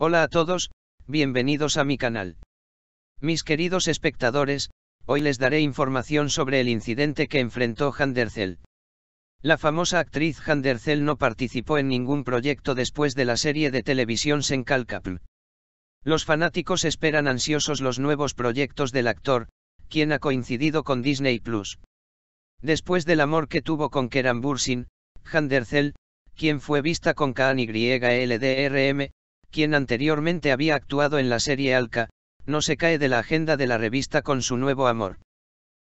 Hola a todos, bienvenidos a mi canal. Mis queridos espectadores, hoy les daré información sobre el incidente que enfrentó Handercel. La famosa actriz Handercel no participó en ningún proyecto después de la serie de televisión Senkalkapl. Los fanáticos esperan ansiosos los nuevos proyectos del actor, quien ha coincidido con Disney Plus. Después del amor que tuvo con Keran Bursin, Handercel, quien fue vista con Kaan y LDRM, quien anteriormente había actuado en la serie Alca no se cae de la agenda de la revista con su nuevo amor.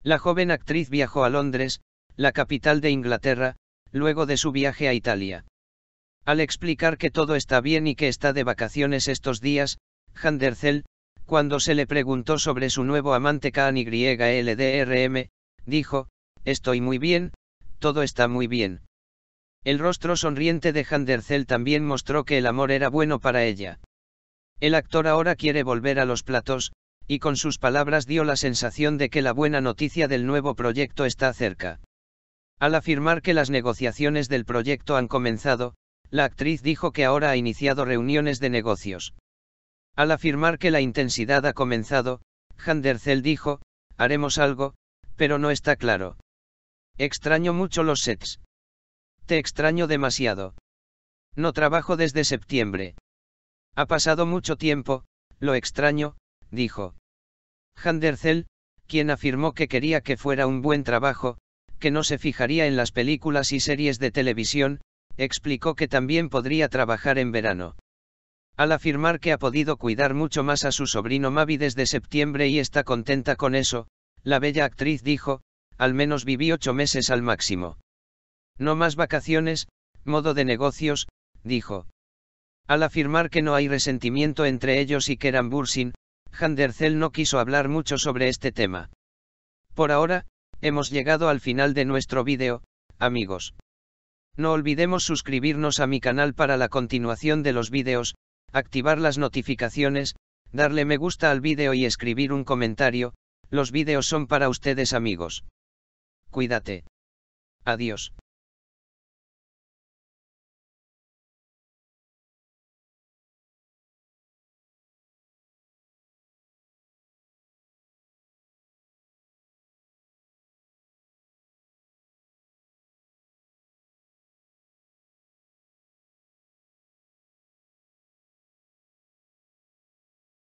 La joven actriz viajó a Londres, la capital de Inglaterra, luego de su viaje a Italia. Al explicar que todo está bien y que está de vacaciones estos días, Handercel, cuando se le preguntó sobre su nuevo amante LDRM, dijo, Estoy muy bien, todo está muy bien. El rostro sonriente de Handercel también mostró que el amor era bueno para ella. El actor ahora quiere volver a los platos, y con sus palabras dio la sensación de que la buena noticia del nuevo proyecto está cerca. Al afirmar que las negociaciones del proyecto han comenzado, la actriz dijo que ahora ha iniciado reuniones de negocios. Al afirmar que la intensidad ha comenzado, Handercel dijo, haremos algo, pero no está claro. Extraño mucho los sets. Te extraño demasiado. No trabajo desde septiembre. Ha pasado mucho tiempo, lo extraño, dijo. Handercel, quien afirmó que quería que fuera un buen trabajo, que no se fijaría en las películas y series de televisión, explicó que también podría trabajar en verano. Al afirmar que ha podido cuidar mucho más a su sobrino Mavi desde septiembre y está contenta con eso, la bella actriz dijo, al menos viví ocho meses al máximo. No más vacaciones, modo de negocios, dijo. Al afirmar que no hay resentimiento entre ellos y Keran Bursin, Handercel no quiso hablar mucho sobre este tema. Por ahora, hemos llegado al final de nuestro vídeo, amigos. No olvidemos suscribirnos a mi canal para la continuación de los vídeos, activar las notificaciones, darle me gusta al vídeo y escribir un comentario, los vídeos son para ustedes amigos. Cuídate. Adiós.